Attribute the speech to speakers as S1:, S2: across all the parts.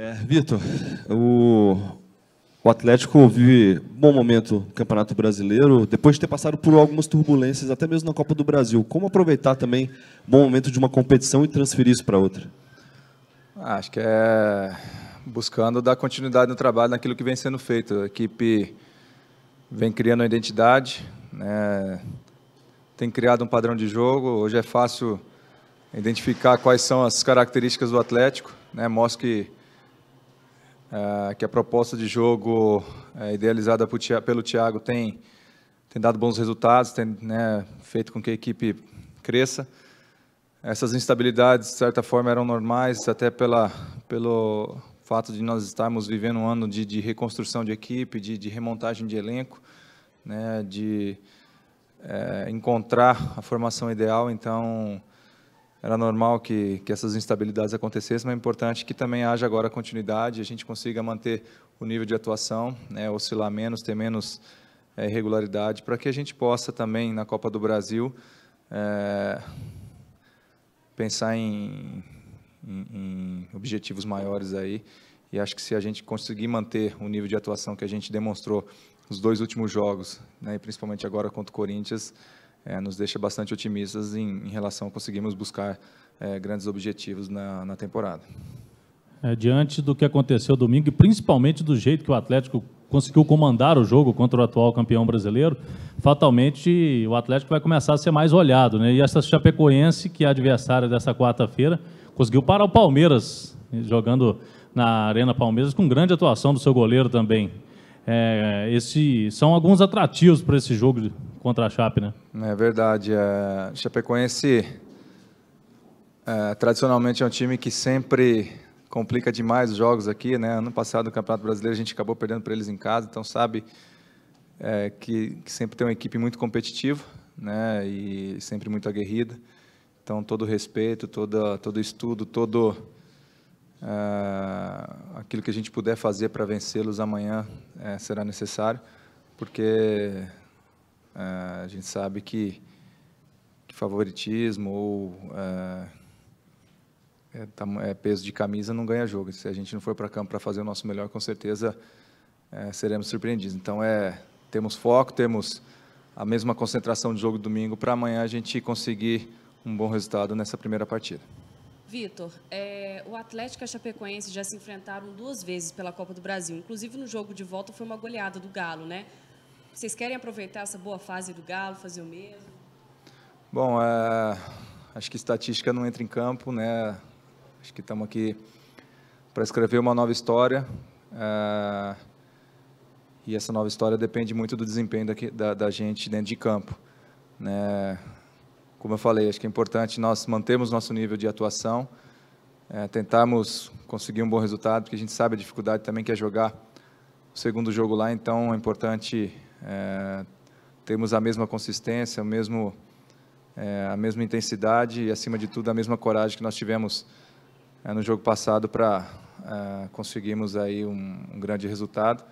S1: É, Vitor, o, o Atlético vive um bom momento no Campeonato Brasileiro, depois de ter passado por algumas turbulências, até mesmo na Copa do Brasil. Como aproveitar também o bom momento de uma competição e transferir isso para outra? Ah, acho que é buscando dar continuidade no trabalho, naquilo que vem sendo feito. A equipe vem criando uma identidade, né? tem criado um padrão de jogo. Hoje é fácil identificar quais são as características do Atlético. Né? Mostra que ah, que a proposta de jogo eh, idealizada pelo Thiago tem, tem dado bons resultados, tem né, feito com que a equipe cresça. Essas instabilidades, de certa forma, eram normais, até pela, pelo fato de nós estarmos vivendo um ano de, de reconstrução de equipe, de, de remontagem de elenco, né, de é, encontrar a formação ideal. Então, era normal que, que essas instabilidades acontecessem, mas é importante que também haja agora continuidade, a gente consiga manter o nível de atuação, né, oscilar menos, ter menos é, irregularidade, para que a gente possa também, na Copa do Brasil, é, pensar em, em, em objetivos maiores aí, e acho que se a gente conseguir manter o nível de atuação que a gente demonstrou nos dois últimos jogos, né, e principalmente agora contra o Corinthians, é, nos deixa bastante otimistas em, em relação a conseguirmos buscar é, grandes objetivos na, na temporada.
S2: É, diante do que aconteceu domingo e principalmente do jeito que o Atlético conseguiu comandar o jogo contra o atual campeão brasileiro, fatalmente o Atlético vai começar a ser mais olhado. Né? E essa Chapecoense, que é adversária dessa quarta-feira, conseguiu parar o Palmeiras, né? jogando na Arena Palmeiras, com grande atuação do seu goleiro também. É, esse, são alguns atrativos para esse jogo contra a Chape, né?
S1: É verdade. É, Chapecoense é, tradicionalmente é um time que sempre complica demais os jogos aqui, né? Ano passado no Campeonato Brasileiro a gente acabou perdendo para eles em casa, então sabe é, que, que, sempre tem uma equipe muito competitiva, né? E sempre muito aguerrida. Então todo respeito, todo todo estudo, todo é, aquilo que a gente puder fazer para vencê-los amanhã é, será necessário, porque ah, a gente sabe que, que favoritismo ou ah, é, é, peso de camisa não ganha jogo. Se a gente não for para campo para fazer o nosso melhor, com certeza é, seremos surpreendidos. Então é temos foco, temos a mesma concentração de jogo domingo para amanhã a gente conseguir um bom resultado nessa primeira partida.
S2: Vitor, é, o Atlético e a Chapecoense já se enfrentaram duas vezes pela Copa do Brasil. Inclusive no jogo de volta foi uma goleada do Galo, né? Vocês querem aproveitar essa boa fase do Galo, fazer o mesmo?
S1: Bom, é, acho que estatística não entra em campo, né? Acho que estamos aqui para escrever uma nova história. É, e essa nova história depende muito do desempenho da, da, da gente dentro de campo. Né? Como eu falei, acho que é importante nós mantermos nosso nível de atuação, é, tentarmos conseguir um bom resultado, porque a gente sabe a dificuldade também que é jogar o segundo jogo lá, então é importante é, temos a mesma consistência, o mesmo, é, a mesma intensidade e, acima de tudo, a mesma coragem que nós tivemos é, no jogo passado para é, conseguirmos aí um, um, grande resultado,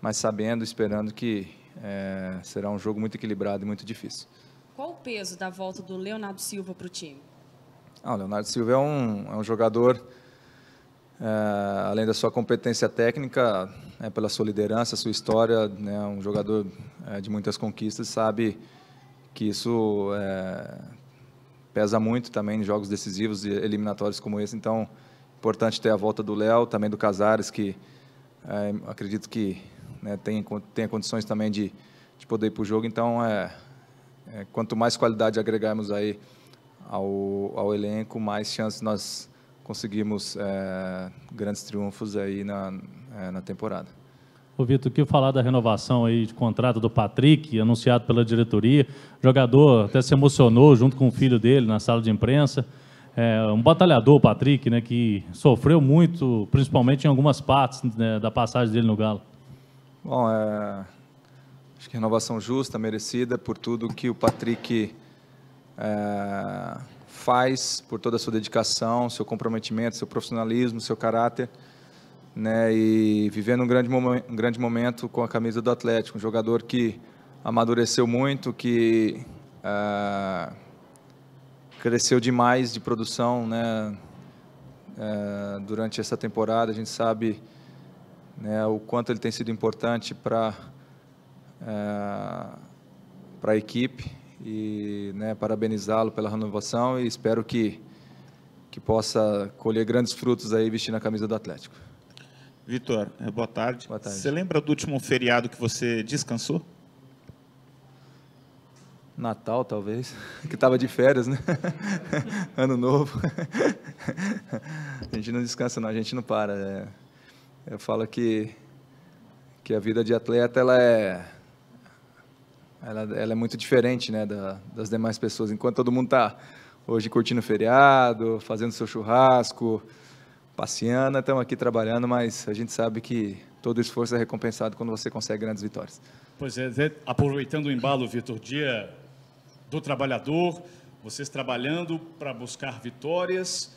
S1: mas sabendo, esperando que é, será um jogo muito equilibrado e muito difícil.
S2: Qual o peso da volta do Leonardo Silva para o time?
S1: Ah, o Leonardo Silva é um, é um jogador é, além da sua competência técnica, é, pela sua liderança, sua história, né, um jogador é, de muitas conquistas sabe que isso é, pesa muito também em jogos decisivos e eliminatórios como esse. Então, importante ter a volta do Léo, também do Casares, que é, acredito que né, tem, tem condições também de, de poder ir para o jogo. Então, é, quanto mais qualidade agregarmos aí ao, ao elenco, mais chances nós conseguimos é, grandes triunfos aí na, é, na temporada.
S2: Ô Vitor, que falar da renovação aí de contrato do Patrick, anunciado pela diretoria. O jogador até se emocionou junto com o filho dele na sala de imprensa. É, um batalhador, o Patrick, né, que sofreu muito, principalmente em algumas partes né, da passagem dele no Galo.
S1: Bom, é, acho que renovação justa, merecida por tudo que o Patrick é, faz por toda a sua dedicação, seu comprometimento, seu profissionalismo, seu caráter, né? E vivendo um grande, momen um grande momento com a camisa do Atlético, um jogador que amadureceu muito, que uh, cresceu demais de produção, né? Uh, durante essa temporada a gente sabe né, o quanto ele tem sido importante para uh, para a ah, equipe e né, parabenizá-lo pela renovação e espero que, que possa colher grandes frutos aí vestindo a camisa do Atlético.
S2: Vitor, eh, boa tarde. Boa tarde. Você lembra do último feriado que você descansou?
S1: Natal, talvez, que estava de férias, né? Ano novo. A gente não descansa, não, a gente não para. É. Eu falo que, que a vida de atleta ela é ela, ela é muito diferente né, da, das demais pessoas. Enquanto todo mundo está hoje curtindo o feriado, fazendo seu churrasco, passeando, estamos aqui trabalhando, mas a gente sabe que todo esforço é recompensado quando você consegue grandes vitórias.
S2: Pois é, aproveitando o embalo, Vitor, dia do trabalhador, vocês trabalhando para buscar vitórias,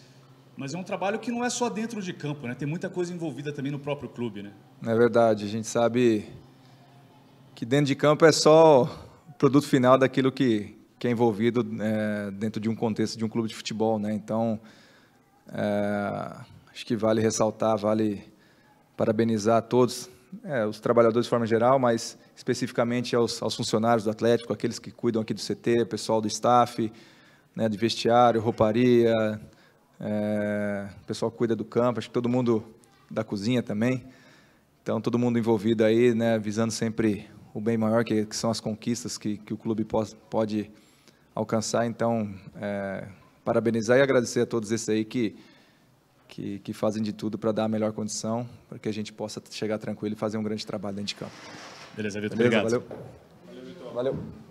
S2: mas é um trabalho que não é só dentro de campo, né? Tem muita coisa envolvida também no próprio clube, né?
S1: É verdade, a gente sabe que dentro de campo é só o produto final daquilo que, que é envolvido é, dentro de um contexto de um clube de futebol, né? Então, é, acho que vale ressaltar, vale parabenizar a todos, é, os trabalhadores de forma geral, mas especificamente aos, aos, funcionários do Atlético, aqueles que cuidam aqui do CT, pessoal do staff, né, de vestiário, rouparia, é, pessoal que cuida do campo, acho que todo mundo da cozinha também. Então, todo mundo envolvido aí, né, visando sempre o bem maior, que, que são as conquistas que, que o clube pode, pode alcançar. Então, é, parabenizar e agradecer a todos esses aí que, que, que fazem de tudo para dar a melhor condição, para que a gente possa chegar tranquilo e fazer um grande trabalho dentro de campo. Beleza, Vitor. Beleza, obrigado. Valeu. Valeu, Vitor. Valeu.